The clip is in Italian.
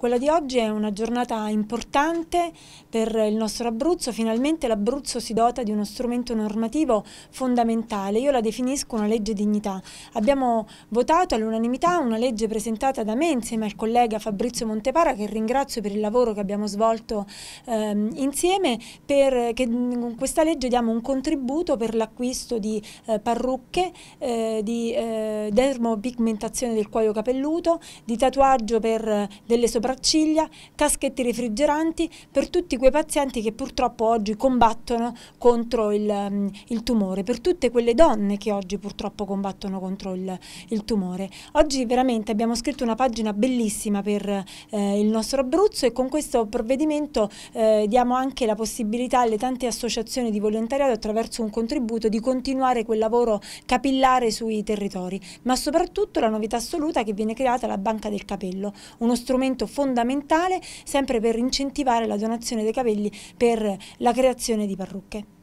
Quella di oggi è una giornata importante per il nostro Abruzzo, finalmente l'Abruzzo si dota di uno strumento normativo fondamentale, io la definisco una legge dignità. Abbiamo votato all'unanimità una legge presentata da me insieme al collega Fabrizio Montepara che ringrazio per il lavoro che abbiamo svolto ehm, insieme, perché con mm, questa legge diamo un contributo per l'acquisto di eh, parrucche, eh, di eh, dermopigmentazione del cuoio capelluto, di tatuaggio per eh, delle sopravvivenze sopracciglia, caschette refrigeranti per tutti quei pazienti che purtroppo oggi combattono contro il, mm, il tumore, per tutte quelle donne che oggi purtroppo combattono contro il, il tumore. Oggi veramente abbiamo scritto una pagina bellissima per eh, il nostro Abruzzo e con questo provvedimento eh, diamo anche la possibilità alle tante associazioni di volontariato attraverso un contributo di continuare quel lavoro capillare sui territori, ma soprattutto la novità assoluta che viene creata la Banca del Capello, uno strumento fondamentale fondamentale sempre per incentivare la donazione dei capelli per la creazione di parrucche.